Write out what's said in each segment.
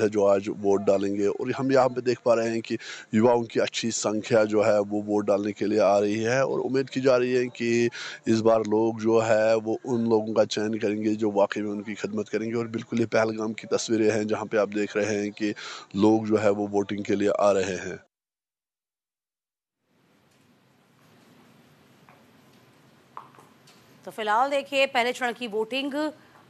है जो आज वोट डालेंगे और हम यहाँ पे देख पा रहे हैं कि युवाओं की अच्छी संख्या जो है वो वोट डालने के लिए आ रही है और उम्मीद की जा रही है कि इस बार लोग जो है वो उन लोगों का चयन करेंगे जो वाकई में उनकी खदमत करेंगे और बिल्कुल ये पहलगाम की तस्वीरें हैं जहाँ पे आप देख रहे हैं कि लोग जो है वो वोटिंग के लिए आ रहे हैं तो फिलहाल देखिए पहले चरण की वोटिंग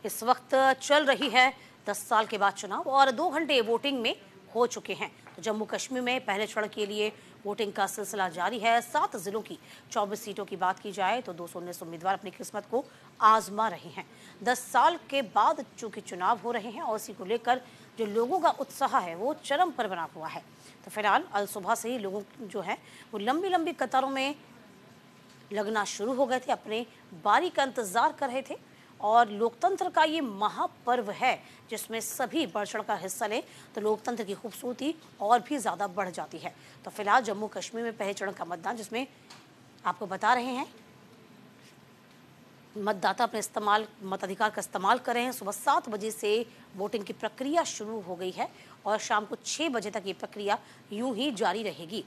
इस वक्त चल रही है दस साल के बाद चुनाव और दो घंटे वोटिंग में हो चुके हैं तो जम्मू कश्मीर में पहले चरण के लिए वोटिंग का सिलसिला जारी है सात जिलों की चौबीस सीटों की बात की जाए तो दो उम्मीदवार अपनी किस्मत को आजमा रहे हैं दस साल के बाद चूंकि चुनाव हो रहे हैं और इसी को लेकर जो लोगों का उत्साह है वो चरम पर बना हुआ है तो फिलहाल अल सुबह से ही लोगों जो है वो लंबी लंबी कतारों में लगना शुरू हो गए थे अपने बारी का इंतजार कर रहे थे और लोकतंत्र का ये महापर्व है जिसमें सभी बढ़ चढ़ का हिस्सा लें तो लोकतंत्र की खूबसूरती और भी ज़्यादा बढ़ जाती है तो फिलहाल जम्मू कश्मीर में पहले चरण का मतदान जिसमें आपको बता रहे हैं मतदाता अपने इस्तेमाल मताधिकार का इस्तेमाल कर रहे हैं सुबह सात बजे से वोटिंग की प्रक्रिया शुरू हो गई है और शाम को छः बजे तक ये प्रक्रिया यूं ही जारी रहेगी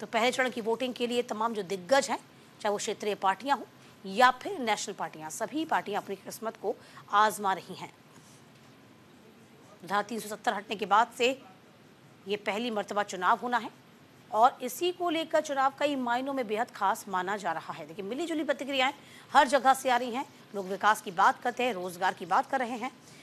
तो पहले चरण की वोटिंग के लिए तमाम जो दिग्गज हैं चाहे वो क्षेत्रीय पार्टियां हों या फिर नेशनल पार्टियां सभी पार्टियां अपनी किस्मत को आजमा रही हैं धारा तीन हटने के बाद से ये पहली मरतबा चुनाव होना है और इसी को लेकर चुनाव कई मायनों में बेहद खास माना जा रहा है देखिए मिली जुली प्रतिक्रियाएं हर जगह से आ रही हैं लोग विकास की बात करते हैं रोजगार की बात कर रहे हैं